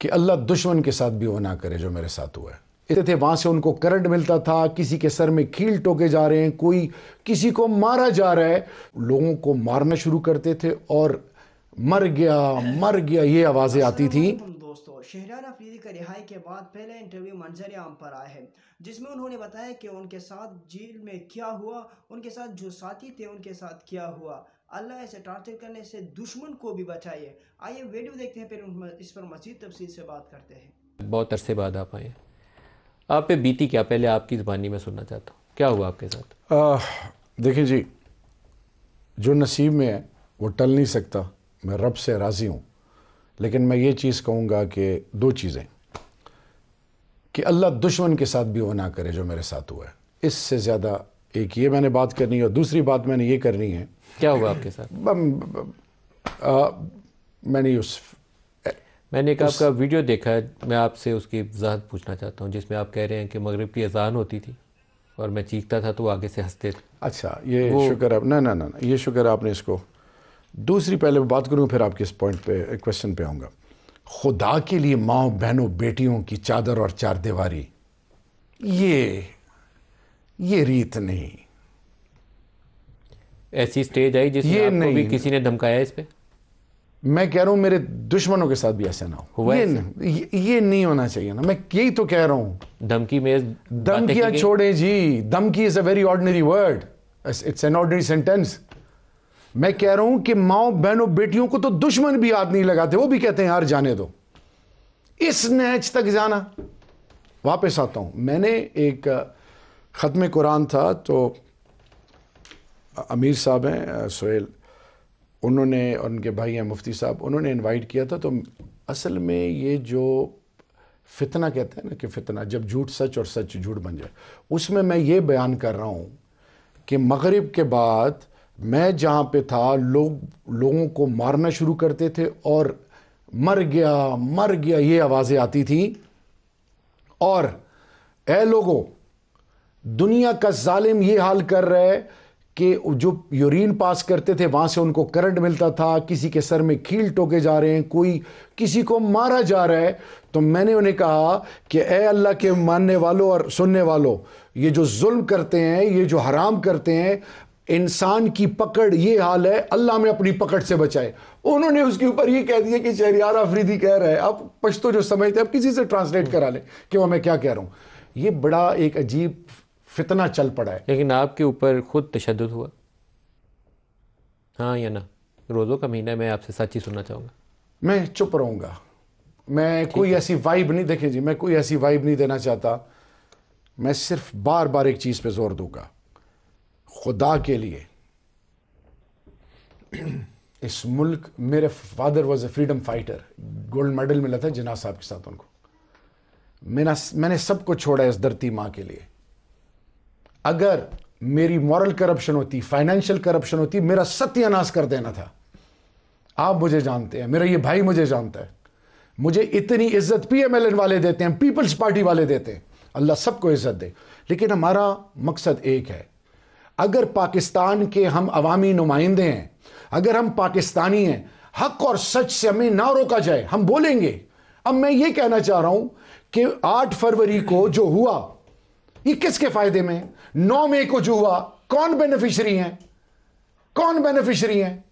कि अल्लाह दुश्मन के साथ भी वो ना करे जो मेरे साथ हुआ है इतने थे वहां से उनको करंट मिलता था किसी के सर में खील टोके जा रहे हैं कोई किसी को मारा जा रहा है लोगों को मारना शुरू करते थे और मर गया मर गया ये आवाज़ें आती थी दोस्तों शहरान अफरीदी का रिहाई के बाद पहला इंटरव्यू मंजर आम पर आया है जिसमें उन्होंने बताया कि उनके साथ जेल में क्या हुआ उनके साथ जो साथी थे उनके साथ क्या हुआ अल्लाह से टॉर्चर करने से दुश्मन को भी बचाइए आइए वीडियो देखते हैं फिर इस पर मजीद तफसील से बात करते हैं बहुत अरसे बाद आप आए आप पे बीती क्या पहले आपकी ज़बानी में सुनना चाहता हूँ क्या हुआ आपके साथ देखिए जी जो नसीब में है वो टल नहीं सकता मैं रब से राज़ी हूँ लेकिन मैं ये चीज़ कहूँगा कि दो चीज़ें कि अल्लाह दुश्मन के साथ भी वो ना करे जो मेरे साथ हुआ है इससे ज़्यादा एक ये मैंने बात करनी है और दूसरी बात मैंने ये करनी है क्या हुआ आपके साथ आ, मैंने उस मैंने एक आपका वीडियो देखा है मैं आपसे उसकी वजाहत पूछना चाहता हूँ जिसमें आप कह रहे हैं कि मगरब की अजान होती थी और मैं चीखता था तो आगे से हंसते थे अच्छा ये शुक्र आप ना ना ना ये शुक्र है आपने इसको दूसरी पहले बात करूँ फिर आपके इस पॉइंट पे क्वेश्चन पे आऊँगा खुदा के लिए माओ बहनों बेटियों की चादर और चारदीवारी ये ये रीत नहीं ऐसी स्टेज आई जिसमें आपको नहीं। भी किसी ने धमकाया इस पे मैं कह रहा हूं मेरे दुश्मनों के साथ भी ऐसा ना हो ये, ये, ये नहीं होना चाहिए ना मैं यही तो कह रहा हूं धमकी में धमकियां छोड़े जी धमकी is a very ordinary word it's an ordinary sentence मैं कह रहा हूं कि माओ बहनों बेटियों को तो दुश्मन भी याद नहीं लगाते वो भी कहते हैं यार जाने दो इस नेच तक जाना वापस आता हूं मैंने एक ख़त्म कुरान था तो अमीर साहब हैं सोहेल उन्होंने और उनके भाई हैं मुफ्ती साहब उन्होंने इनवाइट किया था तो असल में ये जो फितना कहते हैं ना कि फितना जब झूठ सच और सच झूठ बन जाए उसमें मैं ये बयान कर रहा हूँ कि मगरिब के बाद मैं जहाँ पे था लोग लोगों को मारना शुरू करते थे और मर गया मर गया ये आवाज़ें आती थी और ए लोगों दुनिया का जालिम ये हाल कर रहा है कि जो यूरिन पास करते थे वहाँ से उनको करंट मिलता था किसी के सर में खील टोके जा रहे हैं कोई किसी को मारा जा रहा है तो मैंने उन्हें कहा कि ए अल्लाह के मानने वालों और सुनने वालों ये जो जुल्म करते हैं ये जो हराम करते हैं इंसान की पकड़ ये हाल है अल्लाह में अपनी पकड़ से बचाए उन्होंने उसके ऊपर ये कह दिया कि शहरियार आफरीदी कह रहा है अब पश्तो जो समझते हैं अब किसी से ट्रांसलेट करा लें कि वह मैं क्या कह रहा हूँ ये बड़ा एक अजीब फितना चल पड़ा है लेकिन आपके ऊपर खुद तशद हुआ हाँ या ना रोज़ों का महीना मैं आपसे सच ही सुनना चाहूंगा मैं चुप रहूंगा मैं कोई ऐसी वाइब नहीं देखे जी मैं कोई ऐसी वाइब नहीं देना चाहता मैं सिर्फ बार बार एक चीज़ पे जोर दूंगा खुदा के लिए इस मुल्क मेरे father was a freedom fighter gold medal मिला था जना साहब के साथ उनको मैंने मैंने सब कुछ छोड़ा इस धरती माँ के लिए अगर मेरी मॉरल करप्शन होती फाइनेंशियल करप्शन होती मेरा सत्यानाश कर देना था आप मुझे जानते हैं मेरा ये भाई मुझे जानता है मुझे इतनी इज्जत पीएमएलएन वाले देते हैं पीपल्स पार्टी वाले देते हैं अल्लाह सबको इज्जत दे लेकिन हमारा मकसद एक है अगर पाकिस्तान के हम अवामी नुमाइंदे हैं अगर हम पाकिस्तानी हैं हक और सच से हमें ना रोका जाए हम बोलेंगे अब मैं ये कहना चाह रहा हूं कि 8 फरवरी को जो हुआ ये किसके फायदे में नौ मई को जो हुआ कौन बेनिफिशरी हैं कौन बेनिफिशरी हैं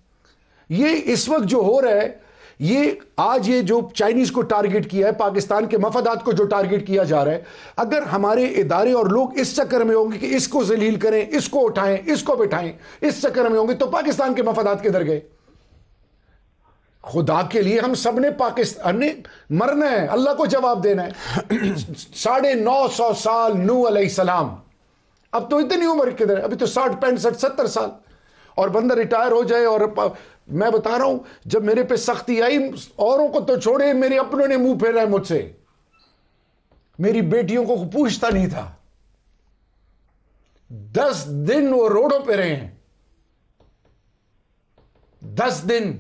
ये इस वक्त जो हो रहा है ये आज ये जो चाइनीज को टारगेट किया है पाकिस्तान के मफादात को जो टारगेट किया जा रहा है अगर हमारे इदारे और लोग इस चक्कर में होंगे कि इसको जलील करें इसको उठाएं इसको बिठाएं इस चक्कर में होंगे तो पाकिस्तान के मफादात किधर गए खुदा के लिए हम सब ने पाकिस्तान ने मरना है अल्लाह को जवाब देना है साढ़े नौ सौ साल नू सलाम अब तो इतनी उम्र किधर अभी तो साठ पैंसठ सत्तर साल और बंदा रिटायर हो जाए और मैं बता रहा हूं जब मेरे पे सख्ती आई औरों को तो छोड़े मेरे अपनों ने मुंह फेरा है मुझसे मेरी बेटियों को पूछता नहीं था दस दिन वो रोडों पे रहे हैं दस दिन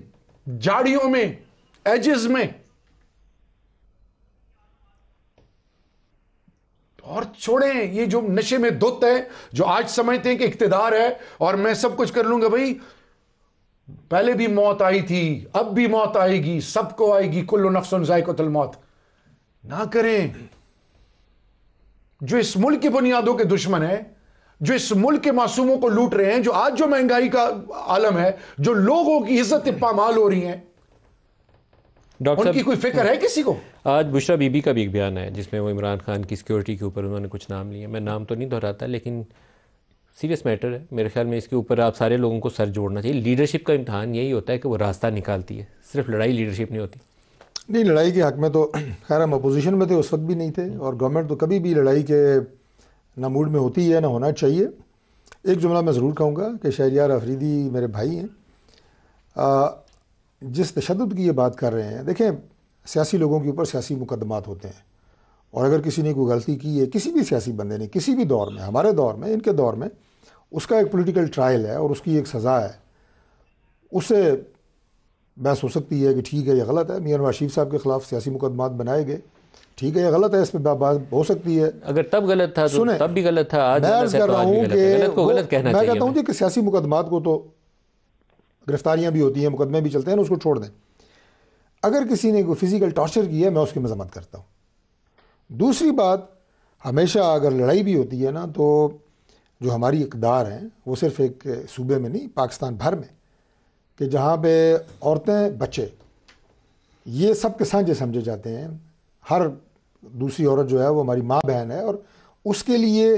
जाड़ियों में एजेस में और छोड़ें ये जो नशे में दुत है जो आज समझते हैं कि इकतेदार है और मैं सब कुछ कर लूंगा भाई पहले भी मौत आई थी अब भी मौत आएगी सबको आएगी कुल्लू नफसन जायकोतल मौत ना करें जो इस मुल्क की बुनियादों के दुश्मन है जो इस मुल्क के मासूमों को लूट रहे हैं जो आज जो महंगाई का आलम है जो लोगों की इज्जत पामाल हो रही है डॉक्टर उनकी कोई फिक्र है किसी को आज बुशरा बीबी का भी एक बयान है जिसमें वो इमरान खान की सिक्योरिटी के ऊपर उन्होंने कुछ नाम लिए मैं नाम तो नहीं दोहराता लेकिन सीरियस मैटर है मेरे ख्याल में इसके ऊपर आप सारे लोगों को सर जोड़ना चाहिए लीडरशिप का इम्तहान यही होता है कि वो रास्ता निकालती है सिर्फ लड़ाई लीडरशिप नहीं होती नहीं लड़ाई के हक में तो खैर हम अपोजिशन में थे उस वक्त भी नहीं थे और गवर्नमेंट तो कभी भी लड़ाई के ना मूड में होती है ना होना चाहिए एक जुमला मैं ज़रूर कहूँगा कि शहरियार अफरीदी मेरे भाई हैं जिस तशद की ये बात कर रहे हैं देखें सियासी लोगों के ऊपर सियासी मुकदमात होते हैं और अगर किसी ने कोई गलती की है किसी भी सियासी बंदे ने किसी भी दौर में हमारे दौर में इनके दौर में उसका एक पॉलिटिकल ट्रायल है और उसकी एक सज़ा है उससे बहस हो सकती है कि ठीक है या गलत है मियाँ नवाज शरीफ साहब के ख़िलाफ़ सियासी मुकदमात बनाए गए ठीक है या गलत है इसमें बात हो सकती है अगर तब गलत था तो सुने तब भी गलत था आज मैं कह तो रहा हूँ को मैं कहता हूँ कि सियासी मुकदमात को तो गिरफ्तारियाँ भी होती हैं मुकदमे भी चलते हैं उसको छोड़ दें अगर किसी ने फिज़िकल टॉर्चर किया मैं उसकी मजम्मत करता हूँ दूसरी बात हमेशा अगर लड़ाई भी होती है ना तो जो हमारी इकदार हैं वो सिर्फ़ एक सूबे में नहीं पाकिस्तान भर में कि जहाँ पे औरतें बच्चे ये सब के सांझे समझे जाते हैं हर दूसरी औरत जो है वो हमारी माँ बहन है और उसके लिए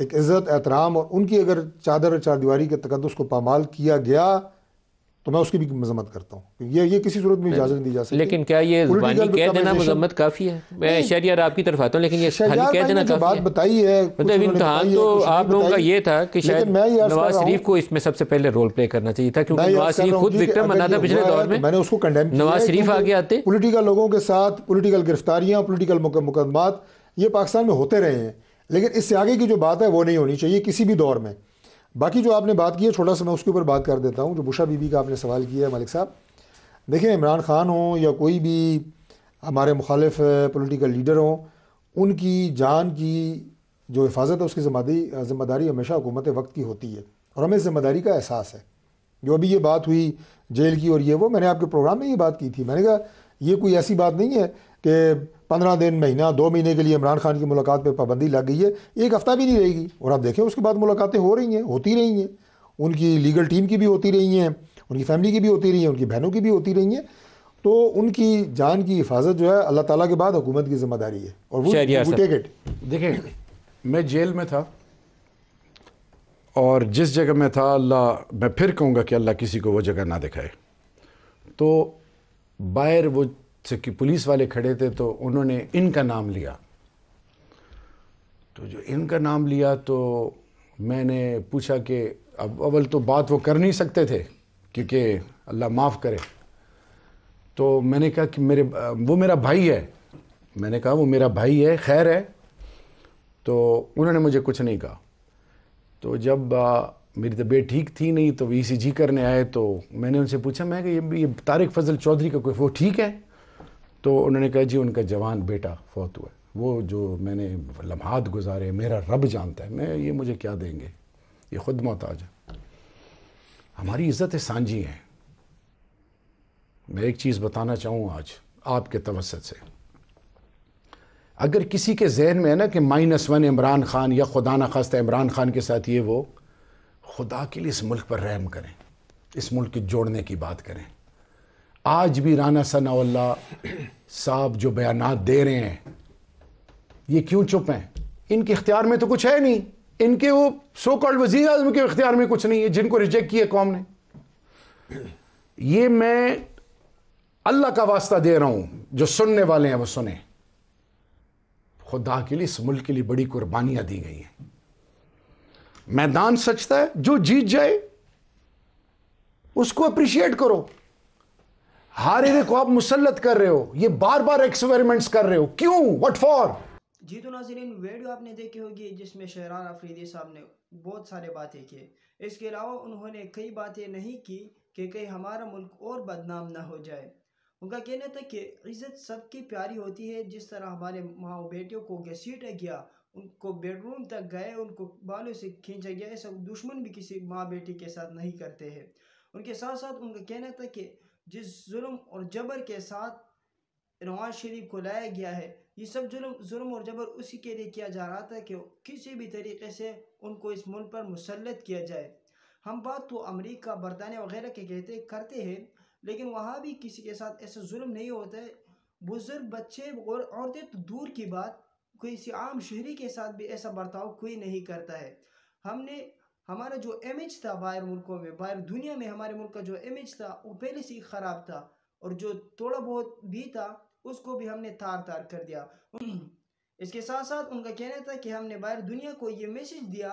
एक इज़्ज़त एहतराम और उनकी अगर चादर चारदीवारी के तकदस को पामाल किया गया तो मैं उसकी भी मजम्मत करता हूँ ये ये किसी सूरत में इजाज़त दी जा सकती लेकिन क्या ये कह देना मजम्मत काफ़ी है मैं शहरियार आपकी तरफ आता हूँ लेकिन ये खाली कह देना काफ़ी बात बताई है मतलब इम्तहान तो आप लोगों का ये था कि शायद नवाज शरीफ को इसमें सबसे पहले रोल प्ले करना चाहिए था क्योंकि नवाज शरीफ खुद विक्रम बना था पिछले दौर में मैंने उसको कंडेम नवाज शरीफ आगे आते पोलिटिकल लोगों के साथ पोलिटिकल गिरफ्तारियाँ पोलिटिकल मुकदमात ये पाकिस्तान में होते रहे हैं लेकिन इससे आगे की जो बात है वो नहीं होनी चाहिए किसी भी दौर में बाकी जो आपने बात की है छोटा सा मैं उसके ऊपर बात कर देता हूँ जो बुशा बीबी का आपने सवाल किया है मालिक साहब देखें इमरान खान हों या कोई भी हमारे मुखालफ पोलिटिकल लीडर हों उनकी जान की जो हिफाजत है उसकी जिम्मेदारी जिम्मेदारी हमेशा हुकूमत वक्त की होती है और हमें जिम्मेदारी का एहसास है जो अभी ये बात हुई जेल की और ये वो मैंने आपके प्रोग्राम में ये बात की थी मैंने कहा ये कोई ऐसी बात नहीं है कि पंद्रह दिन महीना दो महीने के लिए इमरान खान की मुलाकात पर पाबंदी लग गई है एक हफ़्ता भी नहीं रहेगी और आप देखें उसके बाद मुलाकातें हो रही हैं होती रही हैं उनकी लीगल टीम की भी होती रही हैं उनकी फैमिली की भी होती रही हैं उनकी बहनों की भी होती रही हैं तो उनकी जान की हिफाजत जो है अल्लाह ताला के बाद हुकूमत की जिम्मेदारी है और वो टिकट देखें मैं जेल में था और जिस जगह में था अल्लाह मैं फिर कहूँगा कि अल्लाह किसी को वो जगह ना दिखाए तो बाहर वो सिक्योर पुलिस वाले खड़े थे तो उन्होंने इनका नाम लिया तो जो इनका नाम लिया तो मैंने पूछा कि अब अव्वल तो बात वो कर नहीं सकते थे क्योंकि अल्लाह माफ़ करे तो मैंने कहा कि मेरे वो मेरा भाई है मैंने कहा वो मेरा भाई है खैर है तो उन्होंने मुझे कुछ नहीं कहा तो जब आ, मेरी तबीयत ठीक थी नहीं तो ई सी जी करने आए तो मैंने उनसे पूछा मैं कि ये, ये तारिक फजल चौधरी का कोई वो ठीक है तो उन्होंने कहा जी उनका जवान बेटा फौत हुआ वो जो मैंने लम्हात गुजारे मेरा रब जानता है मैं ये मुझे क्या देंगे ये खुद मोहताज है हमारी इज्जत सांझी हैं मैं एक चीज़ बताना चाहूँ आज आपके तवसत से अगर किसी के जहन में है ना कि माइनस वन इमरान खान या खुदा न खास्त इमरान खान के साथ ये वो खुदा के लिए इस मुल्क पर रहम करें इस मुल्क के जोड़ने की बात करें आज भी राना सनाउल्ला साहब जो बयान दे रहे हैं ये क्यों चुप हैं इनके इख्तियार में तो कुछ है नहीं इनके वो सो कॉल्ड वजीर आजम के इख्तियार में कुछ नहीं है जिनको रिजेक्ट किया कौम ने ये मैं अल्लाह का वास्ता दे रहा हूं जो सुनने वाले हैं वो सुने खुदा के लिए इस मुल्क के लिए बड़ी कुर्बानियां दी गई हैं मैदान सचता है जो जीत जाए उसको अप्रिशिएट करो हारिरे को आप मुसलत कर रहे हो ये बार बार एक्सपेरिमेंट्स कर रहे हो क्यों वट फॉर जी तो नाजरीन वीडियो आपने देखी होगी जिसमें शहरान अफरीदी साहब ने बहुत सारे बातें की इसके अलावा उन्होंने कई बातें नहीं की कि कहीं हमारा मुल्क और बदनाम ना हो जाए उनका कहना था कि इज़्ज़त सबकी प्यारी होती है जिस तरह हमारे माओ बेटियों को घसीटा गया उनको बेडरूम तक गए उनको बालों से खींचा गया ऐसा दुश्मन भी किसी माँ बेटी के साथ नहीं करते हैं उनके साथ साथ उनका कहना था कि जिस जुल्म और जबर के साथ नवाज शरीफ को लाया गया है ये सब जुल्म जुल्म और जबर उसी के लिए किया जा रहा था कि किसी भी तरीके से उनको इस मुल्क पर मुसलत किया जाए हम बात तो अमेरिका बरतानिया वगैरह के कहते करते हैं लेकिन वहाँ भी किसी के साथ ऐसा जुल्म नहीं होता है बुज़ुर्ग बच्चे और औरतें तो दूर की बात कोई किसी आम शहरी के साथ भी ऐसा बर्ताव कोई नहीं करता है हमने हमारा जो इमेज था बाहर मुल्कों में बाहर दुनिया में हमारे मुल्क का जो इमेज था वो पहले से ही ख़राब था और जो थोड़ा बहुत भी था उसको भी हमने तार तार कर दिया इसके साथ साथ उनका कहना था कि हमने बाहर दुनिया को ये मैसेज दिया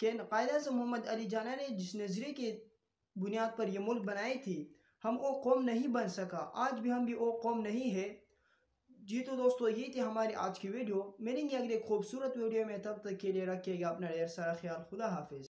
कि कायदा से मोहम्मद अली जाना ने जिस नजरे की बुनियाद पर यह मुल्क बनाई थी हम वो कौम नहीं बन सका आज भी हम भी वो कौम नहीं है जी तो दोस्तों ये थी हमारी आज की वीडियो मिलेंगे अगले खूबसूरत वीडियो में तब तक के लिए रखिएगा अपना ढेर सारा ख्याल खुदा हाफिज़